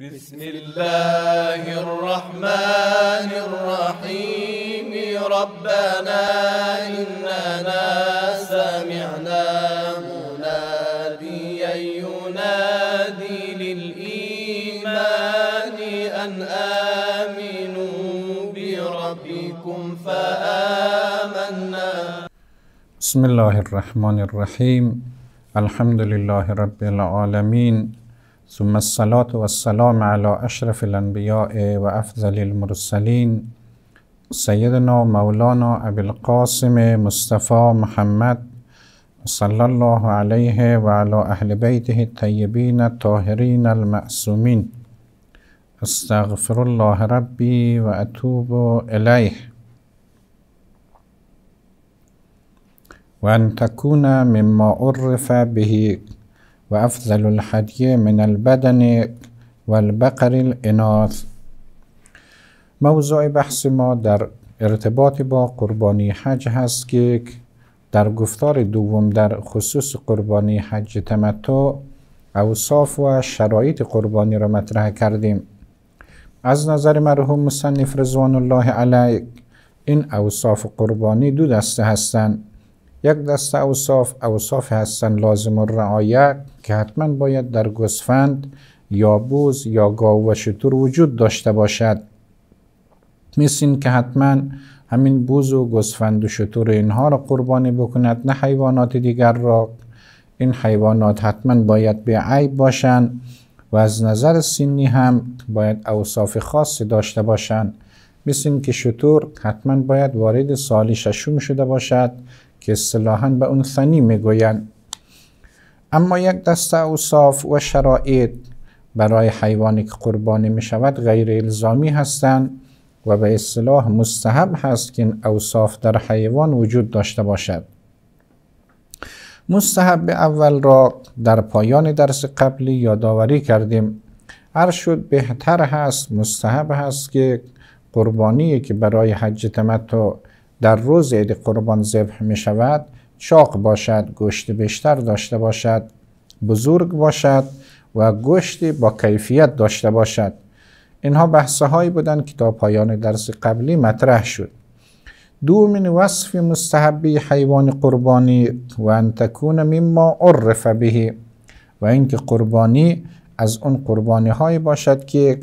بسم الله الرحمن الرحيم ربنا إننا سمعنا مناديا ينادي للإيمان أن آمنوا بربكم فآمنا بسم الله الرحمن الرحيم الحمد لله رب العالمين ثم الصلاة والسلام على أشرف الأنبياء وأفضل المرسلين سيدنا مولانا أبي القاسم مصطفى محمد صلى الله عليه وعلى أهل بيته الطيبين الطاهرين المأسومين استغفر الله ربي وأتوب إليه وأن تكون مما عرف به و افضل الحدیه من البدن و البقر الاناث موضوع بحث ما در ارتباط با قربانی حج هست که در گفتار دوم در خصوص قربانی حج تمتع اوصاف و شرایط قربانی را مطرح کردیم از نظر مرحوم مصنف رضوان الله علیه این اوصاف قربانی دو دسته هستند یک دسته اوصاف اوصاف هستن لازم الرعایه که حتما باید در گسفند یا بوز یا گاو و شطور وجود داشته باشد مثل که حتما همین بوز و گسفند و شطور اینها را قربانی بکند نه حیوانات دیگر را این حیوانات حتما باید به عیب باشند و از نظر سینی هم باید اوصاف خاصی داشته باشند مثل این که شطور حتما باید وارد سال ششم شده باشد که اصطلاحا به اون ثنی میگویند اما یک دسته اوصاف و شرایط برای حیوانی که قربانی می شود غیر الزامی هستند و به اصطلاح مستحب هست که این اوصاف در حیوان وجود داشته باشد مستحب اول را در پایان درس قبلی یادآوری کردیم هر شد بهتر هست مستحب هست که قربانی که برای حج تمتع در روز عید قربان ذبح می شود چاق باشد گوشت بیشتر داشته باشد بزرگ باشد و گوشت با کیفیت داشته باشد اینها بحث هایی بودند که تا پایان درس قبلی مطرح شد دومین وصف مستحبی حیوان قربانی و ان تکون مما عرف به و اینکه قربانی از اون قربانی هایی باشد که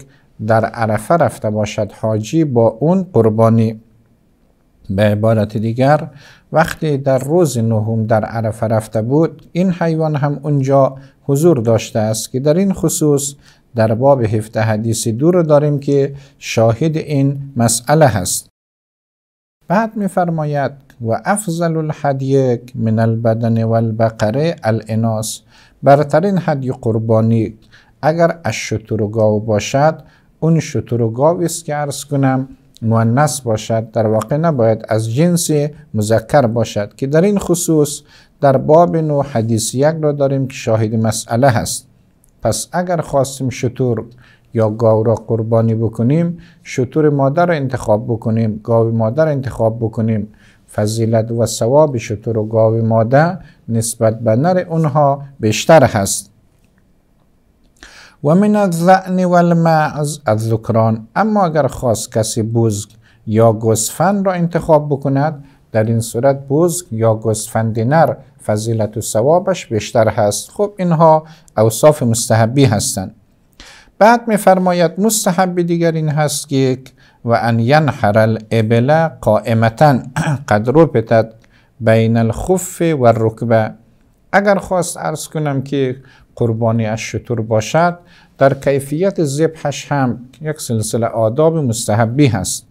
در عرفه رفته باشد حاجی با اون قربانی به عبارت دیگر وقتی در روز نهم در عرفه رفته بود این حیوان هم اونجا حضور داشته است که در این خصوص در باب هفته حدیث دور داریم که شاهد این مسئله هست بعد میفرماید و افضل الحدیک من البدن والبقره الاناس برترین حدی قربانی اگر از گاو باشد اون شترگاوی است که عرض کنم مؤنث باشد در واقع نباید از جنس مذکر باشد که در این خصوص در باب نو حدیث یک را داریم که شاهد مسئله هست پس اگر خواستیم شطور یا گاو را قربانی بکنیم شطور مادر را انتخاب بکنیم گاو مادر را انتخاب بکنیم فضیلت و ثواب شطور و گاو مادر نسبت به نر اونها بیشتر هست و من الذعن والمعز از اما اگر خواست کسی بزگ یا گسفند را انتخاب بکند در این صورت بزگ یا گسفند نر فضیلت و ثوابش بیشتر هست خب اینها اوصاف مستحبی هستند بعد میفرماید مستحب دیگر این هست که و ان ینحر الابل قائمتا قد ربطت بین الخف و اگر خواست ارز کنم که قربانی از شطور باشد در کیفیت ذبحش هم یک سلسله آداب مستحبی هست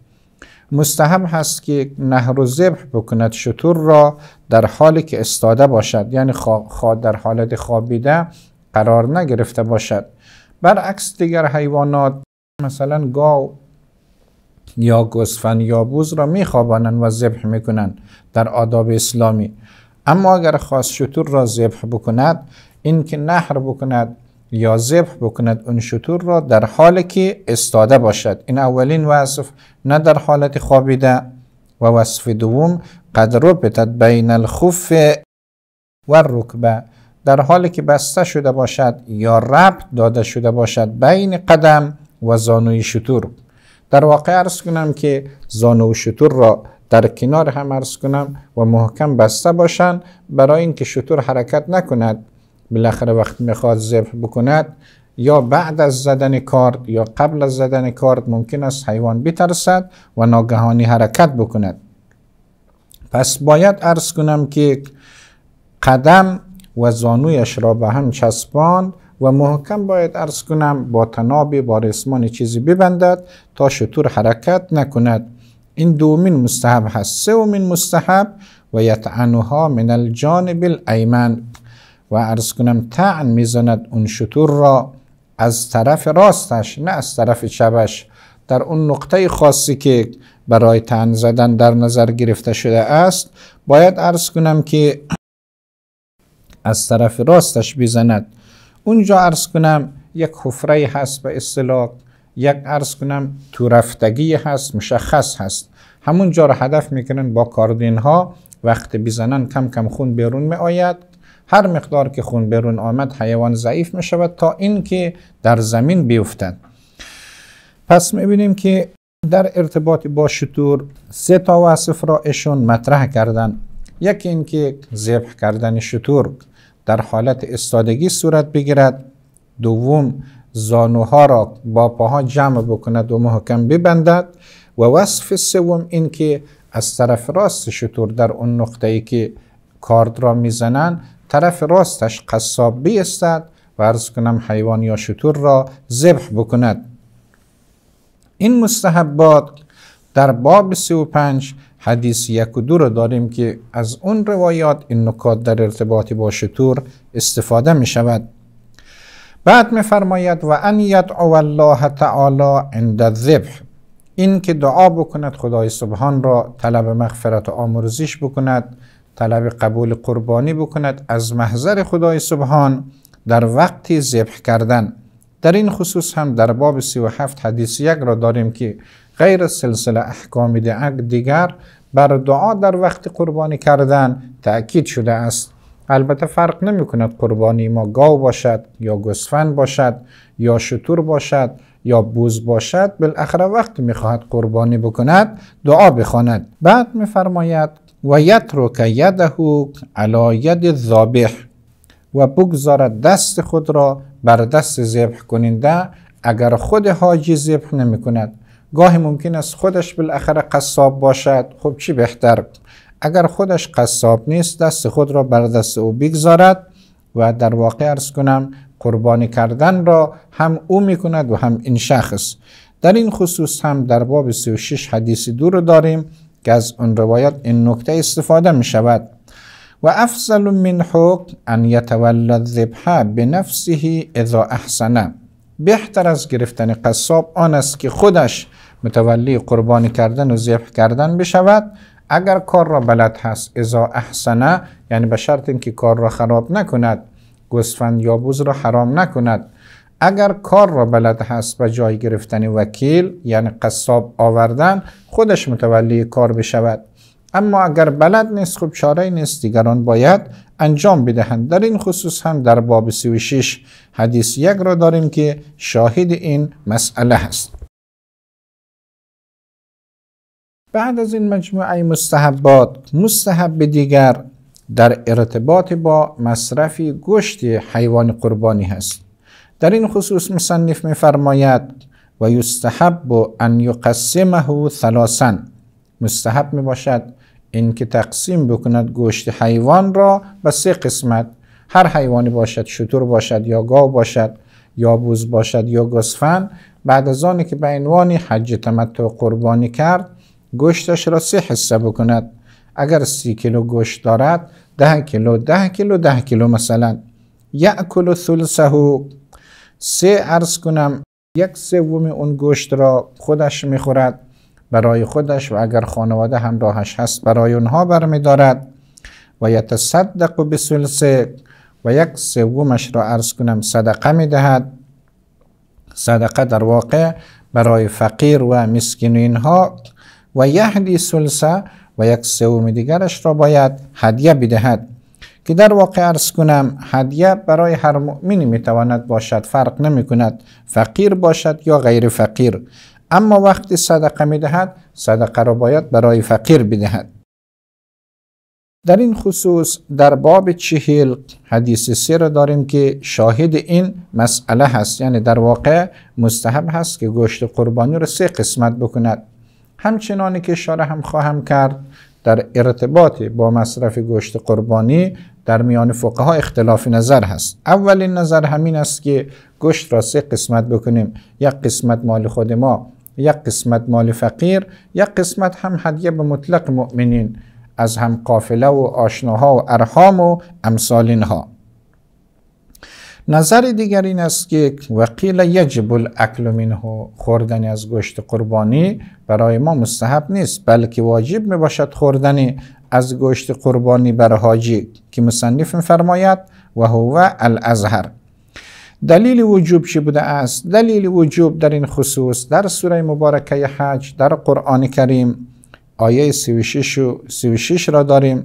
مستحب هست که نهر و ذبح بکند شطور را در حالی که استاده باشد یعنی خوا در حالت خوابیده قرار نگرفته باشد برعکس دیگر حیوانات مثلا گاو یا گوسفند یا بوز را میخوابانند و ذبح میکنند در آداب اسلامی اما اگر خواست شطور را ذبح بکند اینکه نحر بکند یا ذبح بکند اون شطور را در حال که استاده باشد این اولین وصف نه در حالت خوابیده و وصف دوم قد ربطت بین الخف و رکبه در حالی که بسته شده باشد یا ربط داده شده باشد بین قدم و زانوی شطور در واقع ارز کنم که زانو و شطور را در کنار هم ارز کنم و محکم بسته باشند برای اینکه شطور حرکت نکند بالاخره وقت میخواد ذبح بکند یا بعد از زدن کارد یا قبل از زدن کارد ممکن است حیوان بترسد و ناگهانی حرکت بکند پس باید ارز کنم که قدم و زانویش را به هم چسباند و محکم باید ارز کنم با تنابی با رسمان چیزی ببندد تا شطور حرکت نکند این دومین مستحب هست سومین مستحب و یتعنوها من الجانب الایمن و ارز کنم تعن میزند اون شطور را از طرف راستش نه از طرف چپش در اون نقطه خاصی که برای تعن زدن در نظر گرفته شده است باید ارز کنم که از طرف راستش بیزند اونجا ارز کنم یک خفره هست به اصطلاح یک ارز کنم تو هست مشخص هست همون جا را هدف میکنن با کاردین ها وقت بیزنن کم کم خون بیرون می آید هر مقدار که خون بیرون آمد حیوان ضعیف می شود تا اینکه در زمین بیفتد پس می بینیم که در ارتباط با شطور سه تا وصف را ایشون مطرح کردن یکی اینکه ذبح کردن شطور در حالت استادگی صورت بگیرد دوم زانوها را با پاها جمع بکند و محکم ببندد و وصف سوم این که از طرف راست شطور در اون نقطه ای که کارد را میزنند، طرف راستش قصاب بیستد و ارز کنم حیوان یا شطور را ذبح بکند این مستحبات در باب پنج حدیث یک و دو را داریم که از اون روایات این نکات در ارتباط با شطور استفاده می شود بعد می فرماید و ان یدعو الله تعالی عند الذبح این که دعا بکند خدای سبحان را طلب مغفرت و آمرزش بکند طلب قبول قربانی بکند از محضر خدای سبحان در وقتی ذبح کردن در این خصوص هم در باب 37 حدیث یک را داریم که غیر سلسله احکام دیگر بر دعا در وقت قربانی کردن تأکید شده است البته فرق نمی کند قربانی ما گاو باشد یا گوسفند باشد یا شطور باشد یا بوز باشد بالاخره وقت میخواهد قربانی بکند دعا بخواند بعد میفرماید و یترک یدهو علا ید ذابح و بگذارد دست خود را بر دست ذبح کننده اگر خود حاجی ذبح نمی کند گاهی ممکن است خودش بالاخره قصاب باشد خب چی بهتر اگر خودش قصاب نیست دست خود را بر دست او بگذارد و در واقع ارز کنم قربانی کردن را هم او می کند و هم این شخص در این خصوص هم در باب 36 حدیث دور داریم که از اون روایات این نکته استفاده می شود و افضل من حق ان یتولد ذبح به نفسه اذا احسنه بهتر از گرفتن قصاب آن است که خودش متولی قربانی کردن و ذبح کردن بشود اگر کار را بلد هست اذا احسنه یعنی به شرط اینکه کار را خراب نکند گسفند یا بوز را حرام نکند اگر کار را بلد هست و جای گرفتن وکیل یعنی قصاب آوردن خودش متولی کار بشود اما اگر بلد نیست خب چاره نیست دیگران باید انجام بدهند در این خصوص هم در باب 36 حدیث یک را داریم که شاهد این مسئله هست بعد از این مجموعه مستحبات مستحب دیگر در ارتباط با مصرف گشت حیوان قربانی هست در این خصوص مصنف میفرماید و یستحب ان یقسمه ثلاثا مستحب می باشد اینکه تقسیم بکند گوشت حیوان را به سه قسمت هر حیوانی باشد شطور باشد یا گاو باشد یا بوز باشد یا گسفن بعد از آنی که به عنوان حج تمتع قربانی کرد گوشتش را سه حصه بکند اگر سی کیلو گوشت دارد ده کیلو ده کیلو ده کیلو مثلا یعکل ثلثه سه ارز کنم یک سوم اون گوشت را خودش میخورد برای خودش و اگر خانواده همراهش هست برای اونها برمیدارد و یتصدق به سلسه و یک سومش را ارز کنم صدقه میدهد صدقه در واقع برای فقیر و مسکین اینها و یهدی سلسه و یک سوم دیگرش را باید هدیه بدهد که در واقع ارز کنم هدیه برای هر مؤمنی میتواند باشد فرق نمی کند فقیر باشد یا غیر فقیر اما وقتی صدقه میدهد صدقه را باید برای فقیر بدهد در این خصوص در باب چهل حدیث سه را داریم که شاهد این مسئله هست یعنی در واقع مستحب هست که گوشت قربانی را سه قسمت بکند همچنانی که اشاره هم خواهم کرد در ارتباط با مصرف گوشت قربانی در میان ها اختلاف نظر هست اولین نظر همین است که گشت را سه قسمت بکنیم یک قسمت مال خود ما یک قسمت مال فقیر یک قسمت هم هدیه به مطلق مؤمنین از هم قافله و آشناها و ارحام و امثال ها. نظر دیگر این است که وقیل یجب الاکل منه خوردن از گشت قربانی برای ما مستحب نیست بلکه واجب می باشد خوردن از گوشت قربانی بر حاجی که مصنف فرماید و هو الازهر دلیل وجوب چی بوده است؟ دلیل وجوب در این خصوص در سوره مبارکه حج در قرآن کریم آیه 36, و 36 را داریم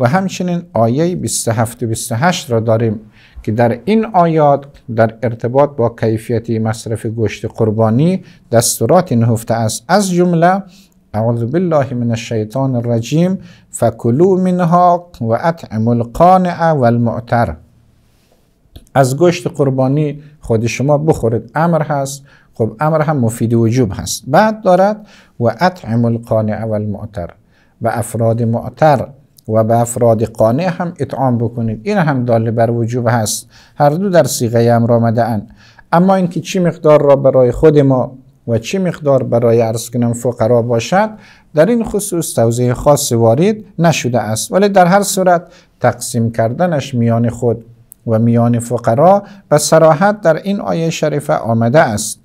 و همچنین آیه 27 و 28 را داریم که در این آیات در ارتباط با کیفیت مصرف گوشت قربانی دستورات نهفته است از جمله اعوذ بالله من الشیطان الرجیم فکلو منها و اطعم القانع والمعتر از گشت قربانی خود شما بخورید امر هست خب امر هم مفید وجوب هست بعد دارد و اطعم القانع و المعتر به افراد معتر و به افراد قانع هم اطعام بکنید این هم داله بر وجوب هست هر دو در سیغه امر آمده اند اما اینکه چی مقدار را برای خود ما و چه مقدار برای عرض کنم فقرا باشد در این خصوص توضیح خاص وارد نشده است ولی در هر صورت تقسیم کردنش میان خود و میان فقرا و سراحت در این آیه شریفه آمده است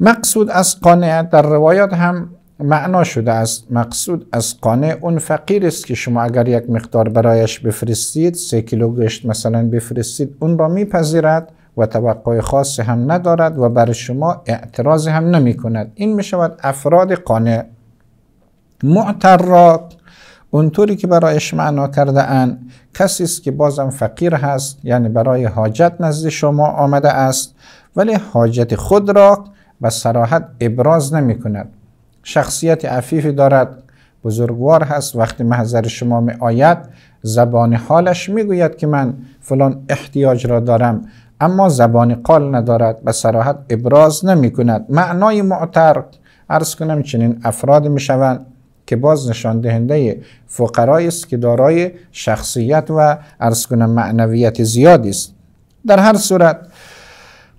مقصود از قانع در روایات هم معنا شده است مقصود از قانع اون فقیر است که شما اگر یک مقدار برایش بفرستید سه کیلو گشت مثلا بفرستید اون را میپذیرد و توقع خاص هم ندارد و بر شما اعتراض هم نمی کند این می شود افراد قانع معترات اونطوری که برایش معنا کرده ان کسی است که بازم فقیر هست یعنی برای حاجت نزد شما آمده است ولی حاجت خود را به سراحت ابراز نمی کند شخصیت عفیفی دارد بزرگوار هست وقتی محضر شما می آید زبان حالش می گوید که من فلان احتیاج را دارم اما زبان قال ندارد و سراحت ابراز نمی کند معنای معتر ارز کنم چنین افراد می شوند که باز نشان دهنده فقرایی است که دارای شخصیت و ارز کنم معنویت زیادی است در هر صورت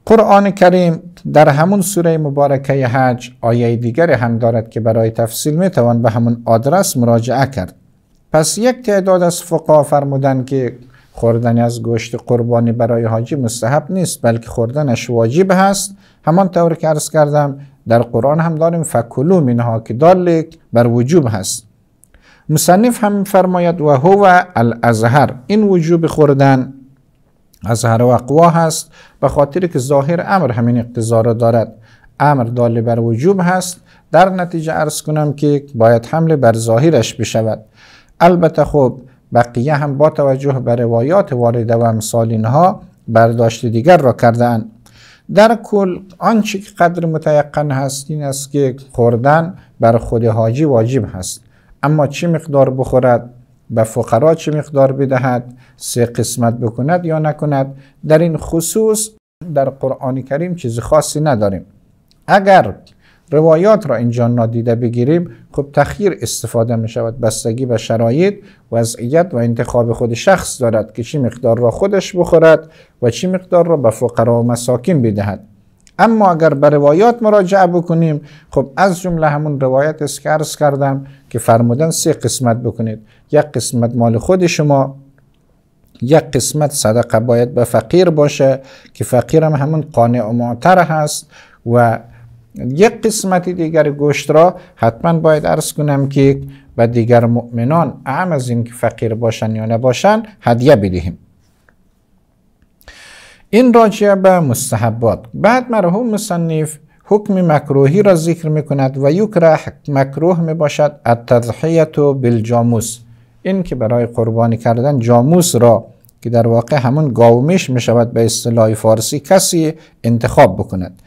قرآن کریم در همون سوره مبارکه حج آیه دیگر هم دارد که برای تفصیل می توان به همون آدرس مراجعه کرد پس یک تعداد از فقها فرمودند که خوردن از گوشت قربانی برای حاجی مستحب نیست بلکه خوردنش واجب هست همان طور که عرض کردم در قرآن هم داریم فکلو منها که دالک بر وجوب هست مصنف هم فرماید و هو الازهر این وجوب خوردن ازهر و اقوا هست به خاطر که ظاهر امر همین اقتضار را دارد امر دالی بر وجوب هست در نتیجه عرض کنم که باید حمله بر ظاهرش بشود البته خب بقیه هم با توجه به روایات وارده و امثال اینها برداشت دیگر را اند. در کل آنچه که قدر متیقن هست این است که خوردن بر خود حاجی واجب هست اما چه مقدار بخورد به فقرا چه مقدار بدهد سه قسمت بکند یا نکند در این خصوص در قرآن کریم چیز خاصی نداریم اگر روایات را اینجا نادیده بگیریم خب تخییر استفاده می شود بستگی و شرایط وضعیت و انتخاب خود شخص دارد که چی مقدار را خودش بخورد و چی مقدار را به فقرا و مساکین بدهد اما اگر به روایات مراجعه بکنیم خب از جمله همون روایت است که عرض کردم که فرمودن سه قسمت بکنید یک قسمت مال خود شما یک قسمت صدقه باید به فقیر باشه که فقیر همون قانع و معتر هست و یک قسمتی دیگر گوشت را حتما باید ارز کنم که و دیگر مؤمنان اعم از اینکه فقیر باشن یا نباشن هدیه بدهیم این راجع به مستحبات بعد مرحوم مصنف حکم مکروهی را ذکر می کند و یکره مکروه می باشد التضحیت بالجاموس این که برای قربانی کردن جاموس را که در واقع همون گاومیش می شود به اصطلاح فارسی کسی انتخاب بکند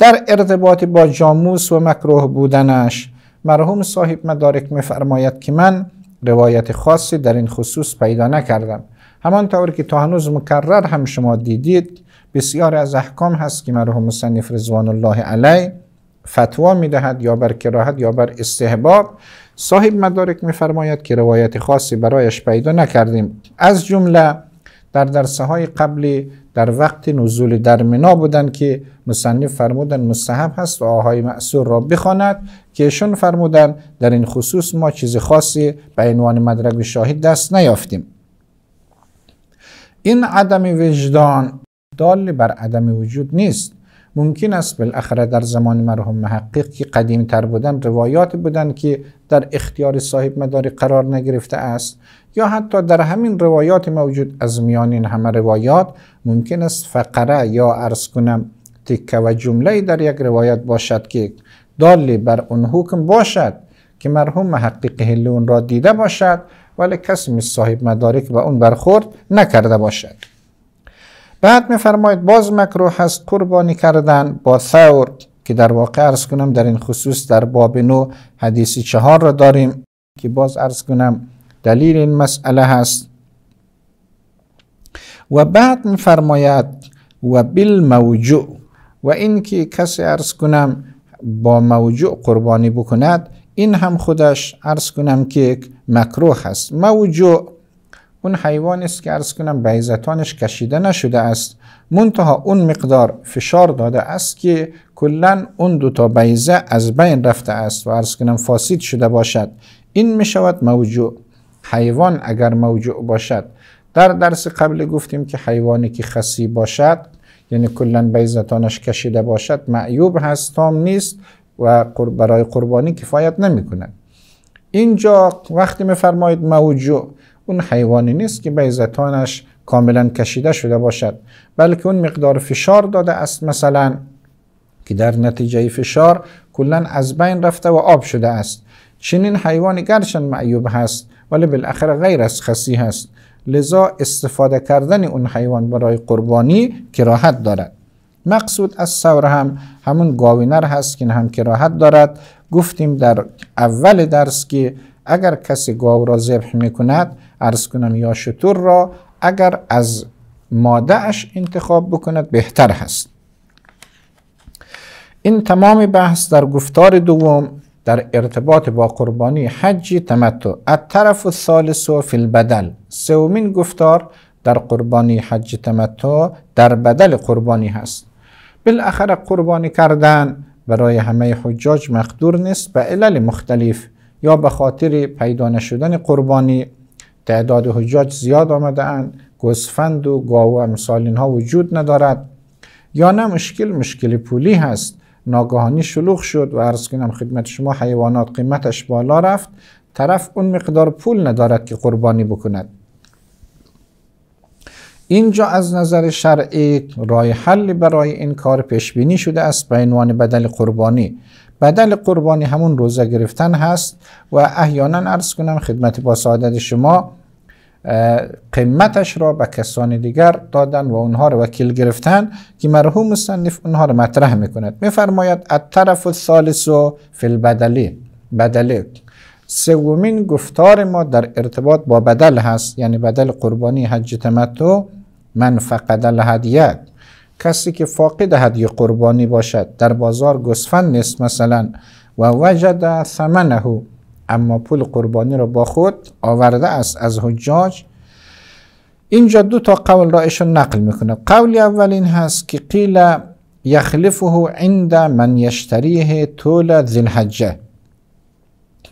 در ارتباط با جاموس و مکروه بودنش مرحوم صاحب مدارک میفرماید که من روایت خاصی در این خصوص پیدا نکردم همانطور که تا هنوز مکرر هم شما دیدید بسیار از احکام هست که مرحوم مصنف رضوان الله علیه فتوا میدهد یا بر کراهت یا بر استحباب صاحب مدارک میفرماید که روایت خاصی برایش پیدا نکردیم از جمله در درسهای قبلی در وقت نزول در منا بودند که مصنف فرمودن مستحب هست و آهای معصور را بخواند که ایشون فرمودن در این خصوص ما چیز خاصی به عنوان مدرک شاهد دست نیافتیم این عدم وجدان دال بر عدم وجود نیست ممکن است بالاخره در زمان مرحوم محقق که قدیم تر بودن روایاتی بودند که در اختیار صاحب مداری قرار نگرفته است یا حتی در همین روایات موجود از میان این همه روایات ممکن است فقره یا ارز کنم تکه و جمله در یک روایت باشد که دالی بر اون حکم باشد که مرحوم محقق هلون را دیده باشد ولی کسی صاحب مدارک و اون برخورد نکرده باشد بعد میفرماید باز مکروه است قربانی کردن با ثور که در واقع ارز کنم در این خصوص در باب نو حدیث چهار را داریم که باز ارز کنم دلیل این مسئله هست و بعد میفرماید و موجوع و اینکه کسی ارز کنم با موجوع قربانی بکند این هم خودش ارز کنم که مکروه هست موجوع اون حیوان است که ارز کنم بیزتانش کشیده نشده است منتها اون مقدار فشار داده است که کلا اون دوتا بیزه از بین رفته است و ارز کنم فاسید شده باشد این می شود موجوع حیوان اگر موجوع باشد در درس قبل گفتیم که حیوانی که خسی باشد یعنی کلا بیزتانش کشیده باشد معیوب هست تام نیست و برای قربانی کفایت نمی کند اینجا وقتی فرماید موجوع اون حیوانی نیست که بیزتانش کاملا کشیده شده باشد بلکه اون مقدار فشار داده است مثلا که در نتیجه فشار کلا از بین رفته و آب شده است چنین حیوانی گرشن معیوب هست ولی بالاخره غیر از خسی هست لذا استفاده کردن اون حیوان برای قربانی کراحت دارد مقصود از سور هم همون گاوینر هست که هم کراحت دارد گفتیم در اول درس که اگر کسی گاو را ذبح میکند کند کنم یا شطور را اگر از مادهش انتخاب بکند بهتر هست این تمام بحث در گفتار دوم در ارتباط با قربانی حج تمتع ثالث و فی البدل سومین گفتار در قربانی حج تمتع در بدل قربانی هست بالاخره قربانی کردن برای همه حجاج مقدور نیست به علل مختلف یا به خاطر پیدا نشدن قربانی تعداد حجاج زیاد آمده اند گوسفند و گاو و امثال اینها وجود ندارد یا نه مشکل مشکل پولی هست ناگهانی شلوغ شد و عرض کنم خدمت شما حیوانات قیمتش بالا رفت طرف اون مقدار پول ندارد که قربانی بکند اینجا از نظر شرعی رای حل برای این کار پیش بینی شده است به عنوان بدل قربانی بدل قربانی همون روزه گرفتن هست و احیانا ارز کنم خدمت با سعادت شما قیمتش را به کسانی دیگر دادن و اونها را وکیل گرفتن که مرحوم مصنف اونها را مطرح میکند میفرماید الطرف طرف و فی البدلی بدلی سومین گفتار ما در ارتباط با بدل هست یعنی بدل قربانی حج تمتع من فقد کسی که فاقد هدیه قربانی باشد در بازار گسفند نیست مثلا و وجد ثمنه اما پول قربانی را با خود آورده است از حجاج اینجا دو تا قول را ایشون نقل میکنه قول اول این هست که قیل یخلفه عند من یشتریه طول ذی الحجه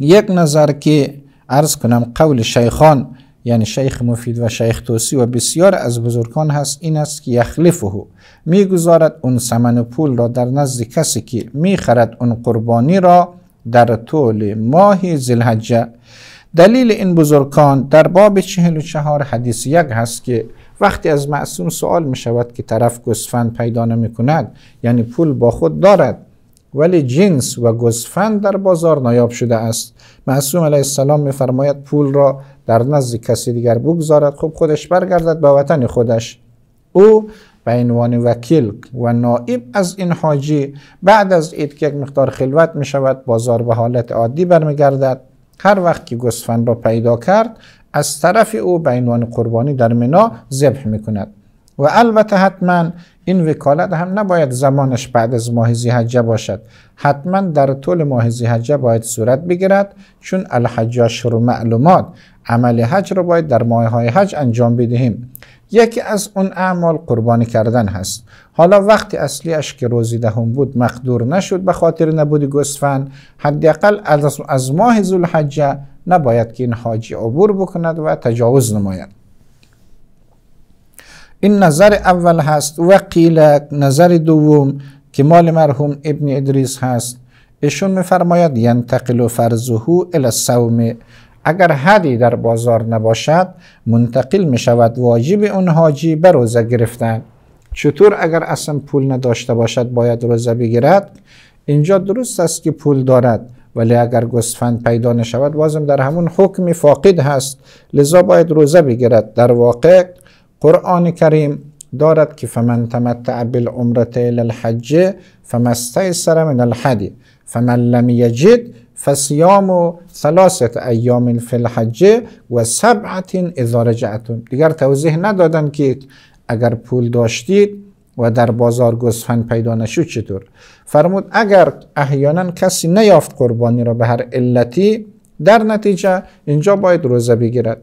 یک نظر که عرض کنم قول شیخان یعنی شیخ مفید و شیخ توسی و بسیار از بزرگان هست این است که یخلفه میگذارد اون سمن پول را در نزد کسی که میخرد اون قربانی را در طول ماه زلحجه دلیل این بزرگان در باب چهل و چهار حدیث یک هست که وقتی از معصوم سوال می شود که طرف گسفند پیدا نمی کند یعنی پول با خود دارد ولی جنس و گزفند در بازار نایاب شده است معصوم علیه السلام میفرماید پول را در نزد کسی دیگر بگذارد خب خودش برگردد به وطن خودش او به عنوان وکیل و نائب از این حاجی بعد از اید که یک مقدار خلوت می شود بازار به حالت عادی برمیگردد هر وقت که گوسفند را پیدا کرد از طرف او به عنوان قربانی در منا ذبح می کند و البته حتما این وکالت هم نباید زمانش بعد از ماه زیحجه باشد حتما در طول ماه زیحجه باید صورت بگیرد چون الحجاش رو معلومات عمل حج رو باید در ماه های حج انجام بدهیم یکی از اون اعمال قربانی کردن هست حالا وقتی اصلیش که روزی دهم بود مقدور نشد به خاطر نبود گسفن. حداقل از, از ماه ذوالحجه نباید که این حاجی عبور بکند و تجاوز نماید این نظر اول هست و قیل نظر دوم که مال مرحوم ابن ادریس هست ایشون میفرماید ینتقل و فرزهو الی سوم اگر حدی در بازار نباشد منتقل می شود واجب اون حاجی به روزه گرفتن چطور اگر اصلا پول نداشته باشد باید روزه بگیرد اینجا درست است که پول دارد ولی اگر گسفند پیدا نشود بازم در همون حکم فاقد هست لذا باید روزه بگیرد در واقع قرآن کریم دارد که فمن تمتع بالعمرة الى الحج فما من الحدی فمن لم یجد و ثلاثه ایام فی الحج و سبعت اذا رجعتم دیگر توضیح ندادن که اگر پول داشتید و در بازار گوسفند پیدا نشود چطور فرمود اگر احیانا کسی نیافت قربانی را به هر علتی در نتیجه اینجا باید روزه بگیرد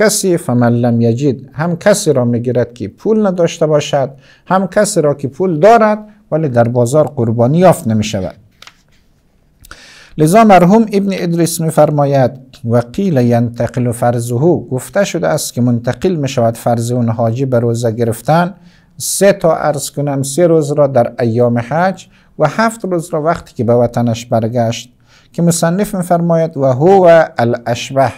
کسی فمن یجید هم کسی را میگیرد که پول نداشته باشد هم کسی را که پول دارد ولی در بازار قربانی یافت نمی شود لذا مرحوم ابن ادریس میفرماید و قیل ینتقل فرزه گفته شده است که منتقل می شود فرض اون حاجی به روزه گرفتن سه تا عرض کنم سه روز را در ایام حج و هفت روز را وقتی که به وطنش برگشت که مصنف میفرماید و هو الاشبه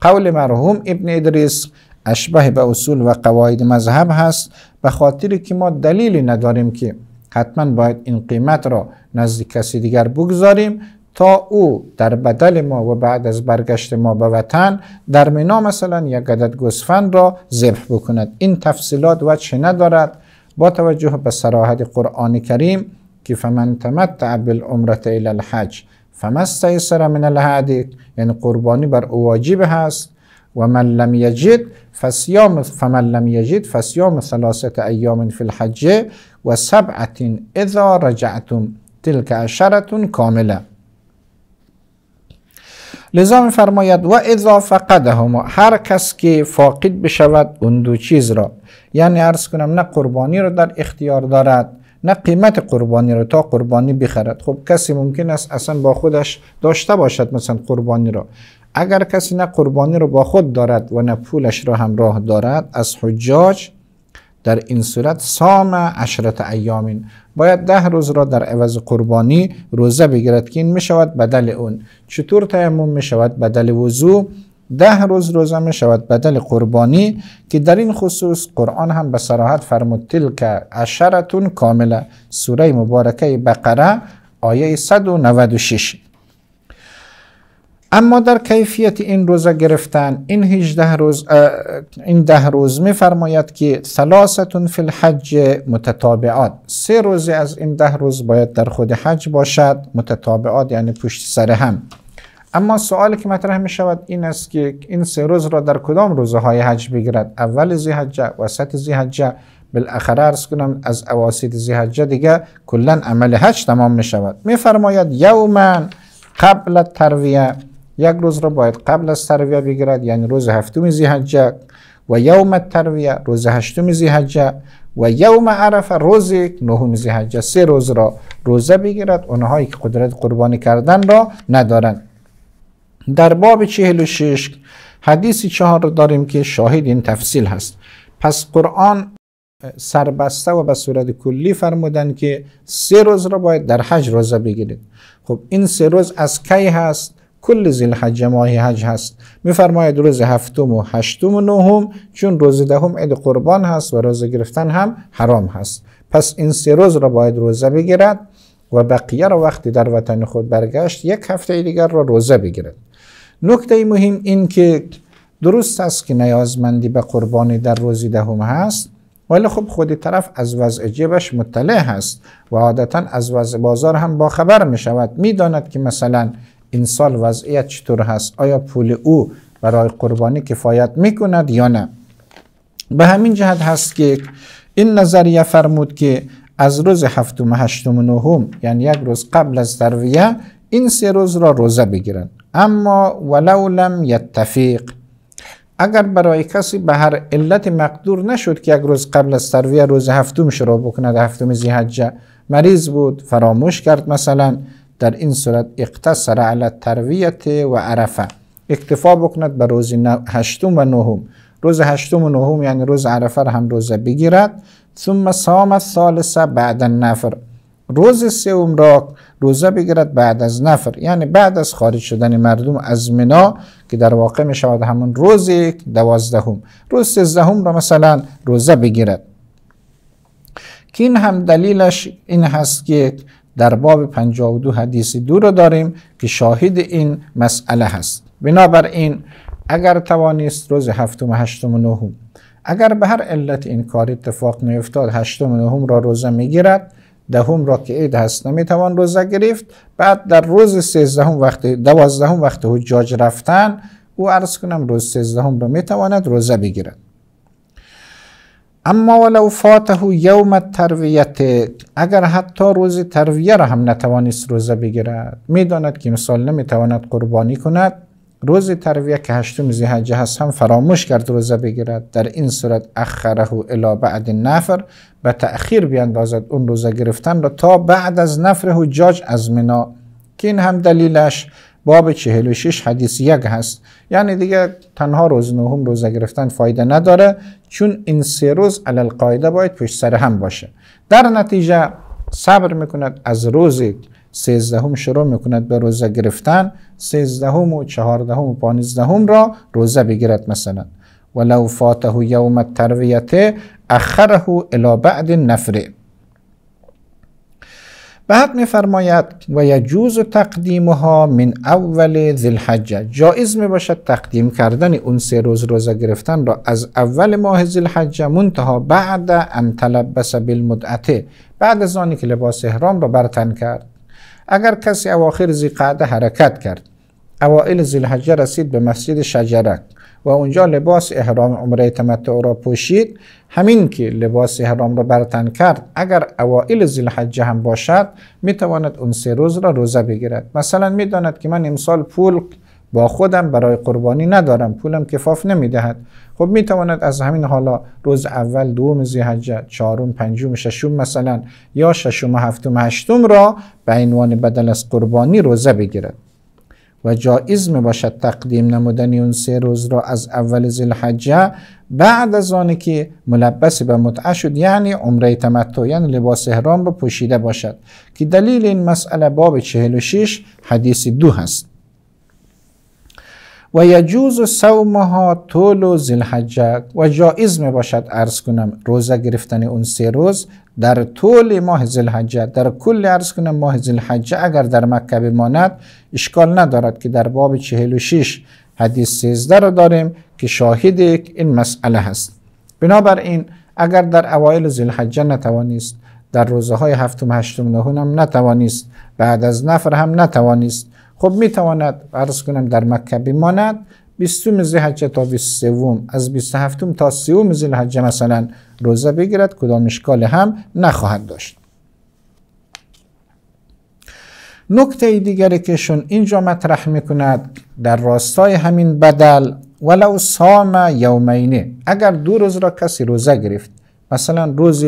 قول مرحوم ابن ادریس اشبه به اصول و قواعد مذهب هست به خاطر که ما دلیلی نداریم که حتما باید این قیمت را نزد کسی دیگر بگذاریم تا او در بدل ما و بعد از برگشت ما به وطن در منا مثلا یک عدد گوسفند را ذبح بکند این تفصیلات و چه ندارد با توجه به سراحت قرآن کریم که فمن تمتع عمرت الی الحج ایسر من الهدی یعنی قربانی بر او واجب هست و من لم یجد فسیام فمن لم یجد فسیام ثلاثت ایام فی الحجه و سبعت اذا رجعتم تلک عشرة کامله لذا فرماید و اذا فقدهما هر کس که فاقد بشود اون دو چیز را یعنی عرض کنم نه قربانی را در اختیار دارد نه قیمت قربانی رو تا قربانی بخرد خب کسی ممکن است اصلا با خودش داشته باشد مثلا قربانی را اگر کسی نه قربانی رو با خود دارد و نه پولش را همراه دارد از حجاج در این صورت سام عشرت ایامین باید ده روز را در عوض قربانی روزه بگیرد که این می شود بدل اون چطور تیمم می شود بدل وضوع ده روز روزه می شود بدل قربانی که در این خصوص قرآن هم به صراحت فرمود تلک اشرتون کامله سوره مبارکه بقره آیه 196 اما در کیفیت این روزه گرفتن این 18 روز این ده روز میفرماید که ثلاثتون فی الحج متتابعات سه روزی از این ده روز باید در خود حج باشد متتابعات یعنی پشت سر هم اما سوالی که مطرح می شود این است که این سه روز را در کدام روزه های حج بگیرد اول زیحجه وسط زیحجه بالاخره ارز کنم از اواسط زیحجه دیگه کلا عمل حج تمام می شود می فرماید یومن قبل ترویه یک روز را باید قبل از ترویه بگیرد یعنی روز هفتم زیحجه و یوم ترویه روز هشتم زیحجه و یوم عرفه روز نهم زیحجه سه روز را روزه بگیرد اونهایی که قدرت قربانی کردن را ندارند در باب 46 حدیث چهار داریم که شاهد این تفصیل هست پس قرآن سربسته و به صورت کلی فرمودن که سه روز را باید در حج روزه بگیرید خب این سه روز از کی هست کل زیل حج ماهی حج هست میفرماید روز هفتم و هشتم و نهم چون روز دهم عید قربان هست و روزه گرفتن هم حرام هست پس این سه روز را باید روزه بگیرد و بقیه را وقتی در وطن خود برگشت یک هفته دیگر را روزه بگیرد نکته مهم این که درست است که نیازمندی به قربانی در روز دهم هست ولی خب خودی طرف از وضع جیبش مطلع هست و عادتا از وضع بازار هم باخبر می شود می داند که مثلا این سال وضعیت چطور هست آیا پول او برای قربانی کفایت می کند یا نه به همین جهت هست که این نظریه فرمود که از روز هفتم هشتم نهم یعنی یک روز قبل از درویه این سه روز را روزه بگیرند اما ولو لم یتفیق اگر برای کسی به هر علت مقدور نشد که یک روز قبل از ترویه روز هفتم شروع بکند هفتم زیحجه مریض بود فراموش کرد مثلا در این صورت اقتصر علی ترویت و عرفه اکتفا بکند به روز هشتم و نهم روز هشتم و نهم یعنی روز عرفه را هم روزه بگیرد ثم صام الثالثه بعد النفر روز سوم را روزه بگیرد بعد از نفر یعنی بعد از خارج شدن مردم از منا که در واقع می شود همون روز یک دوازدهم روز سیزدهم را مثلا روزه بگیرد که این هم دلیلش این هست که در باب 52 حدیث دو را داریم که شاهد این مسئله هست بنابراین اگر توانیست روز هفتم و هشتم و نهم اگر به هر علت این کار اتفاق نیفتاد هشتم و نهم را روزه میگیرد دهم را که عید هست نمیتوان روزه گرفت بعد در روز سیزدهم وقت دوازدهم وقت حجاج رفتن او عرض کنم روز سیزدهم را میتواند روزه بگیرد اما ولو فاته یوم ترویت اگر حتی روز ترویه را هم نتوانست روزه بگیرد میداند که مثال نمیتواند قربانی کند روز ترویه که هشتم زیحجه هست هم فراموش کرد روزه بگیرد در این صورت اخره الا بعد نفر به تأخیر بیاندازد اون روزه گرفتن را تا بعد از نفر جاج از منا که این هم دلیلش باب 46 حدیث یک هست یعنی دیگه تنها روز نهم روزه گرفتن فایده نداره چون این سه روز علی القاعده باید پشت سر هم باشه در نتیجه صبر میکند از روزی سیزدهم شروع میکند به روزه گرفتن سیزدهم و چهاردهم و پانزدهم را روزه بگیرد مثلا ولو فاته یوم الترویته اخره الی بعد نفره بعد میفرماید و یجوز تقدیمها من اول ذی الحجه جایز می باشد تقدیم کردن اون سه روز روزه گرفتن را از اول ماه ذی الحجه منتها بعد ان تلبس بالمدعته بعد از آنی که لباس احرام را برتن کرد اگر کسی اواخر قعده حرکت کرد اوائل الحجه رسید به مسجد شجرک و اونجا لباس احرام عمره تمتع را پوشید همین که لباس احرام را برتن کرد اگر اوائل الحجه هم باشد میتواند اون سه روز را روزه بگیرد مثلا میداند که من امسال پول با خودم برای قربانی ندارم پولم کفاف نمیدهد خب میتواند از همین حالا روز اول دوم زیحجه چهارم پنجم ششم مثلا یا ششم هفتم هشتم را به عنوان بدل از قربانی روزه بگیرد و جایز می باشد تقدیم نمودن اون سه روز را از اول الحجه بعد از آن که ملبس به متعه شد یعنی عمره تمتع یعنی لباس احرام را پوشیده باشد که دلیل این مسئله باب 46 حدیث دو هست و یجوز سومها طول و زلحجه و جائز می باشد ارز کنم روزه گرفتن اون سه روز در طول ماه زلحجه در کل ارز کنم ماه زلحجه اگر در مکه بماند اشکال ندارد که در باب 46 حدیث 13 را داریم که شاهد این مسئله هست بنابراین اگر در اوایل زلحجه نتوانیست در روزه های هفتم هشتم نهونم هم نتوانیست بعد از نفر هم نتوانیست خب می تواند عرض کنم در مکه بماند 20 حجه تا 23 از 27 تا 30 زیلحجه مثلا روزه بگیرد کدام اشکال هم نخواهد داشت نکته دیگری کهشون اینجا مطرح میکند در راستای همین بدل ولو سام یومینه اگر دو روز را کسی روزه گرفت مثلا روز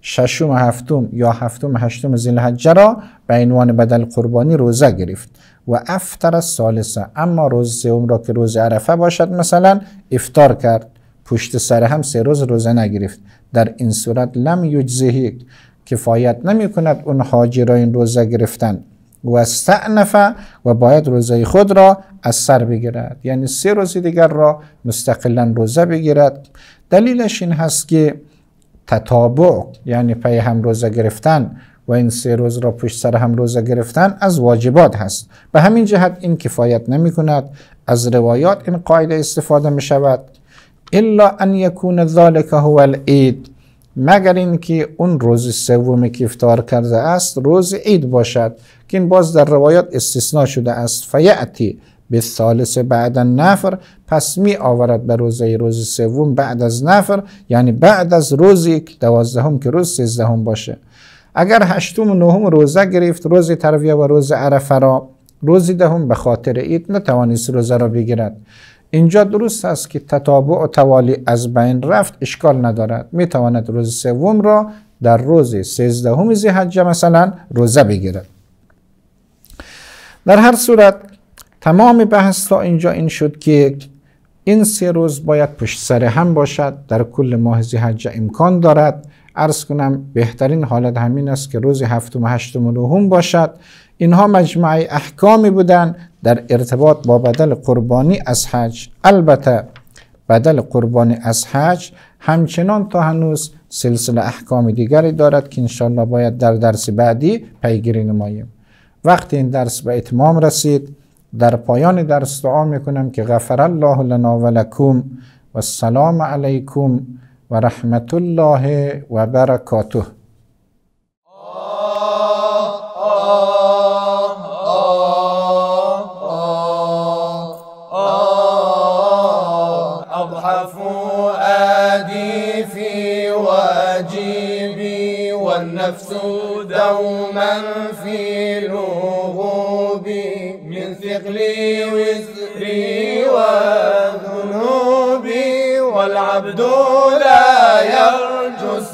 ششم هفتم یا هفتم هشتم زیل را به عنوان بدل قربانی روزه گرفت و افتر از سالسه اما روز سوم را که روز عرفه باشد مثلا افتار کرد پشت سر هم سه روز روزه نگرفت در این صورت لم یجزهی کفایت نمی کند اون حاجی را این روزه گرفتن و استعنفه و باید روزه خود را از سر بگیرد یعنی سه روز دیگر را مستقلا روزه بگیرد دلیلش این هست که تطابق یعنی پی هم روزه گرفتن و این سه روز را پشت سر هم روزه گرفتن از واجبات هست به همین جهت این کفایت نمی کند از روایات این قاعده استفاده می شود الا ان یکون ذالک هو العید مگر اینکه اون روز سوم که افتار کرده است روز عید باشد که این باز در روایات استثناء شده است فیعتی به ثالث بعد نفر پس می آورد به روزه روز سوم بعد از نفر یعنی بعد از روزی دوازدهم که روز سیزدهم باشه اگر هشتم و نهم روزه گرفت روز ترویه و روز عرفه را روز دهم به خاطر عید نتوانست روزه را بگیرد اینجا درست است که تتابع و توالی از بین رفت اشکال ندارد میتواند روز سوم را در روز سیزدهم ذیحجه مثلا روزه بگیرد در هر صورت تمام بحث تا اینجا این شد که این سه روز باید پشت سر هم باشد در کل ماه حجه امکان دارد ارز کنم بهترین حالت همین است که روز هفتم و هشتم و نهم باشد اینها مجمع احکامی بودن در ارتباط با بدل قربانی از حج البته بدل قربانی از حج همچنان تا هنوز سلسله احکام دیگری دارد که انشاءالله باید در درس بعدی پیگیری نماییم وقتی این درس به اتمام رسید در پایان درس دعا میکنم که غفر الله لنا و و السلام علیکم ورحمة الله وبركاته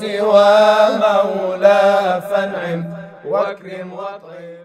سوى مولى فانعم واكرم واطعم